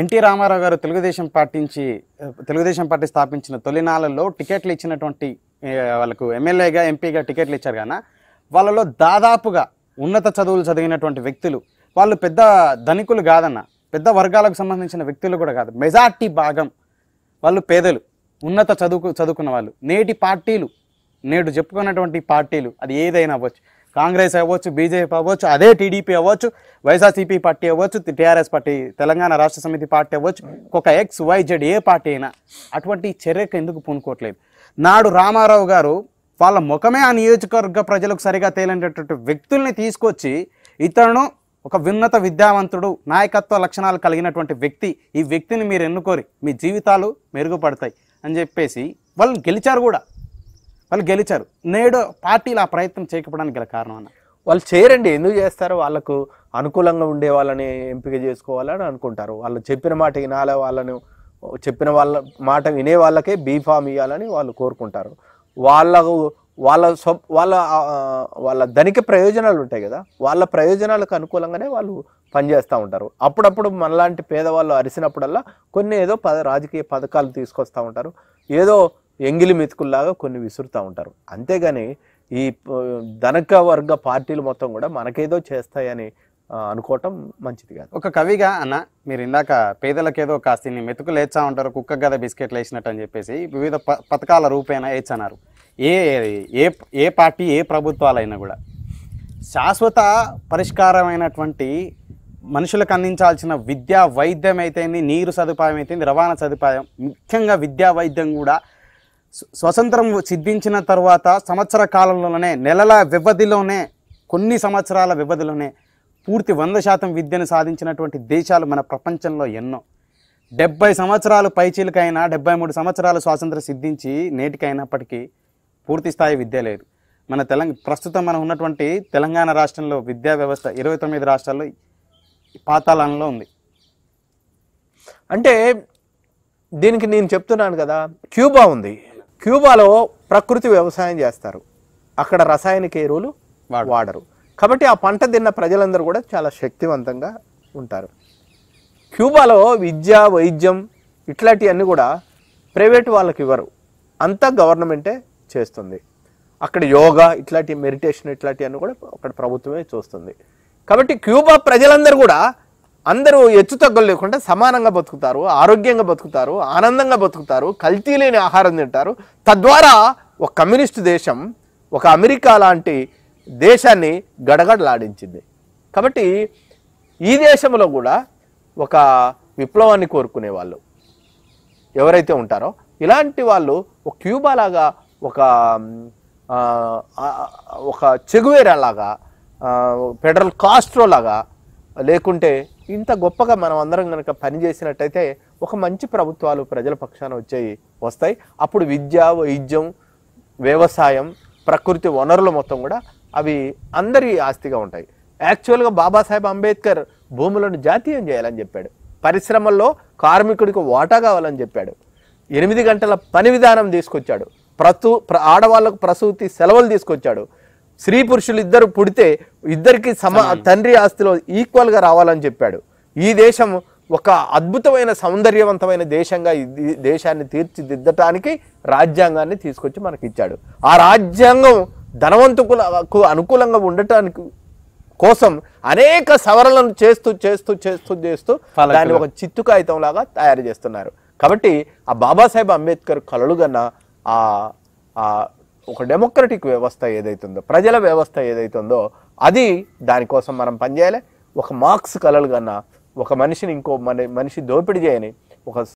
NT Ramarao గారు Telugu Desam party నుంచి Telugu Desam party స్థాపించిన తొలినాళ్ళలో టికెట్లు ఇచ్చినటువంటి వాళ్ళకు ఎమ్మెల్యేగా ఎంపీగా టికెట్లు ఇచ్చారు కానీ వాళ్ళలో దాదాపుగా ఉన్నత చదువులు చదివినటువంటి వ్యక్తులు వాళ్ళు పెద్ద ధనికులు కాదన్న పెద్ద వర్గాలకు సంబంధించిన వ్యక్తులు కూడా కాదు మెజార్టీ భాగం వాళ్ళు పేదలు ఉన్నత చదువుకు చదువుకున్న వాళ్ళు నేటి పార్టీలు నేడు చెప్పుకున్నటువంటి పార్టీలు అది ఏదైనా అవ్వచ్చు కాంగ్రెస్ అవ్వచ్చు బీజేపీ అవ్వచ్చు అదే టీడీపీ అవ్వచ్చు వైఎస్ఆర్సీపీ పార్టీ అవ్వచ్చు TRS party Telangana Rashtra Samithi party అవ్వచ్చు ఒక ఎక్స్ వైజెడ్ ఏ పార్టీ అయినా అటువంటి చర్యకు ఎందుకు పూనుకోవట్లేదు నాడు రామారావు గారు వాళ్ళ ముఖమే ఆ నియోజకవర్గ ప్రజలకు సరిగా తేలేటటువంటి వ్యక్తుల్ని తీసుకొచ్చి ఇతను ఒక విన్నత విద్యావంతుడు నాయకత్వ లక్షణాలు కలిగినటువంటి వ్యక్తి ఈ వ్యక్తిని మీరు ఎన్నుకోరి మీ జీవితాలు మెరుగుపడతాయి అని చెప్పేసి వాళ్ళని గెలిచారు కూడా వాళ్ళు గెలిచారు నేడు పార్టీలు ఆ ప్రయత్నం చేయకపోవడానికి గల కారణం అన్న వాళ్ళు చేయరండి ఎందుకు చేస్తారు వాళ్ళకు అనుకూలంగా ఉండే వాళ్ళని ఎంపిక చేసుకోవాలని అనుకుంటారు వాళ్ళు చెప్పిన మాట వినాల వాళ్ళని చెప్పిన వాళ్ళ మాట వినే వాళ్ళకే బీఫామ్ ఇవ్వాలని వాళ్ళు కోరుకుంటారు వాళ్ళకు వాళ్ళ స్వ వాళ్ళ వాళ్ళ ధనిక ప్రయోజనాలు ఉంటాయి కదా వాళ్ళ ప్రయోజనాలకు అనుకూలంగానే వాళ్ళు పనిచేస్తూ ఉంటారు అప్పుడప్పుడు మనలాంటి పేదవాళ్ళు అరిసినప్పుడల్లా కొన్ని ఏదో పద రాజకీయ పథకాలు తీసుకొస్తూ ఉంటారు ఏదో ఎంగిలి మెతుకుల్లాగా కొన్ని విసురుతూ ఉంటారు అంతేగాని ఈ ధనక వర్గ పార్టీలు మొత్తం కూడా మనకేదో చేస్తాయని అనుకోవటం మంచిది కాదు ఒక కవిగా అన్న మీరు ఇందాక పేదలకేదో కాస్త ఇన్ని మెతుకులు వేచా ఉంటారు కుక్క గద బిస్కెట్లు వేసినట్టు అని చెప్పేసి వివిధ పథకాల రూపేణా వేచన్నారు ఏ ఏ ఏ పార్టీ ఏ ప్రభుత్వాలైనా కూడా శాశ్వత పరిష్కారమైనటువంటి మనుషులకు అందించాల్సిన విద్యా వైద్యం అయితే నీరు సదుపాయం అయితే రవాణా సదుపాయం ముఖ్యంగా విద్యా వైద్యం కూడా స్వతంత్రం సిద్ధించిన తర్వాత సంవత్సర కాలంలోనే నెలల వ్యవధిలోనే కొన్ని సంవత్సరాల వ్యవధిలోనే పూర్తి వంద శాతం విద్యను సాధించినటువంటి దేశాలు మన ప్రపంచంలో ఎన్నో డెబ్బై సంవత్సరాలు పైచీలకైనా డెబ్బై మూడు సంవత్సరాలు స్వాతంత్రం సిద్ధించి నేటికైనప్పటికీ పూర్తి స్థాయి విద్య లేదు మన తెలంగాణ ప్రస్తుతం మనం ఉన్నటువంటి తెలంగాణ రాష్ట్రంలో విద్యా వ్యవస్థ ఇరవై తొమ్మిది రాష్ట్రాల్లో పాతాళంలో ఉంది అంటే దీనికి నేను చెప్తున్నాను కదా క్యూబా ఉంది క్యూబాలో ప్రకృతి వ్యవసాయం చేస్తారు అక్కడ రసాయనిక ఎరువులు వాడరు కాబట్టి ఆ పంట తిన్న ప్రజలందరూ కూడా చాలా శక్తివంతంగా ఉంటారు క్యూబాలో విద్య వైద్యం ఇట్లాంటివన్నీ కూడా ప్రైవేట్ వాళ్ళకి ఇవ్వరు అంతా గవర్నమెంటే చేస్తుంది అక్కడ యోగా ఇట్లాంటి మెడిటేషన్ ఇట్లాంటివన్నీ కూడా అక్కడ ప్రభుత్వమే చూస్తుంది కాబట్టి క్యూబా ప్రజలందరూ కూడా అందరూ ఎచ్చు తగ్గులు లేకుండా సమానంగా బతుకుతారు ఆరోగ్యంగా బతుకుతారు ఆనందంగా బతుకుతారు కల్తీ లేని ఆహారం తింటారు తద్వారా ఒక కమ్యూనిస్ట్ దేశం ఒక అమెరికా లాంటి దేశాన్ని గడగడలాడించింది కాబట్టి ఈ దేశంలో కూడా ఒక విప్లవాన్ని కోరుకునే వాళ్ళు ఎవరైతే ఉంటారో ఇలాంటి వాళ్ళు ఒక క్యూబా లాగా ఒక ఒక చెగువేరాలాగా ఫెడరల్ కాస్ట్రో లాగా లేకుంటే ఇంత గొప్పగా మనం అందరం కనుక పనిచేసినట్టయితే ఒక మంచి ప్రభుత్వాలు ప్రజల పక్షాన వచ్చాయి వస్తాయి అప్పుడు విద్య వైద్యం వ్యవసాయం ప్రకృతి వనరులు మొత్తం కూడా అవి అందరి ఆస్తిగా ఉంటాయి యాక్చువల్గా బాబాసాహెబ్ అంబేద్కర్ భూములను జాతీయం చేయాలని చెప్పాడు పరిశ్రమల్లో కార్మికుడికి వాటా కావాలని చెప్పాడు ఎనిమిది గంటల పని విధానం తీసుకొచ్చాడు ప్రతు ఆడవాళ్లకు ప్రసూతి సెలవులు తీసుకొచ్చాడు స్త్రీ పురుషులు ఇద్దరు పుడితే ఇద్దరికి సమ తండ్రి ఆస్తిలో ఈక్వల్గా రావాలని చెప్పాడు ఈ దేశం ఒక అద్భుతమైన సౌందర్యవంతమైన దేశంగా దేశాన్ని తీర్చిదిద్దటానికి రాజ్యాంగాన్ని తీసుకొచ్చి మనకి ఇచ్చాడు ఆ రాజ్యాంగం ధనవంతులకు అనుకూలంగా ఉండటానికి కోసం అనేక సవరణలను చేస్తూ చేస్తూ చేస్తూ చేస్తూ దాన్ని ఒక చిత్తు కాగితం లాగా తయారు చేస్తున్నారు కాబట్టి ఆ బాబాసాహెబ్ అంబేద్కర్ కలలుగన్న ఆ ఒక డెమోక్రటిక్ వ్యవస్థ ఏదైతుందో ప్రజల వ్యవస్థ ఏదైతుందో అది దానికోసం మనం పనిచేయాలి ఒక మార్క్స్ కలలు కన్నా ఒక మనిషిని ఇంకో మన మనిషి దోపిడీ చేయని ఒక